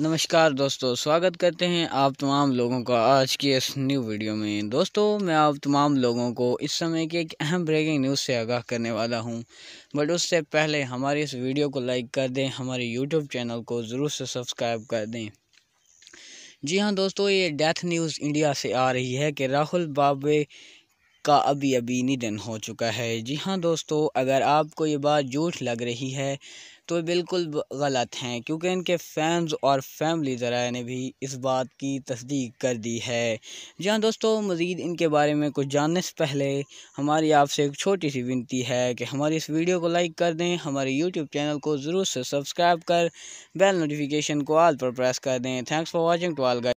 नमस्कार दोस्तों स्वागत करते हैं आप तमाम लोगों का आज की इस न्यू वीडियो में दोस्तों मैं आप तमाम लोगों को इस समय की एक अहम ब्रेकिंग न्यूज़ से आगाह करने वाला हूं बट उससे पहले हमारी इस वीडियो को लाइक कर दें हमारे यूट्यूब चैनल को ज़रूर से सब्सक्राइब कर दें जी हाँ दोस्तों ये डेथ न्यूज़ इंडिया से आ रही है कि राहुल बाबे का अभी अभी निधन हो चुका है जी हाँ दोस्तों अगर आपको ये बात झूठ लग रही है तो बिल्कुल गलत हैं क्योंकि इनके फैंस और फैमिली ज़रा ने भी इस बात की तस्दीक कर दी है जी हाँ दोस्तों मज़ीद इनके बारे में कुछ जानने से पहले हमारी आपसे एक छोटी सी विनती है कि हमारी इस वीडियो को लाइक कर दें हमारे यूट्यूब चैनल को ज़रूर से सब्सक्राइब कर बेल नोटिफिकेशन को आल पर प्रेस कर दें thanks for watching to all guys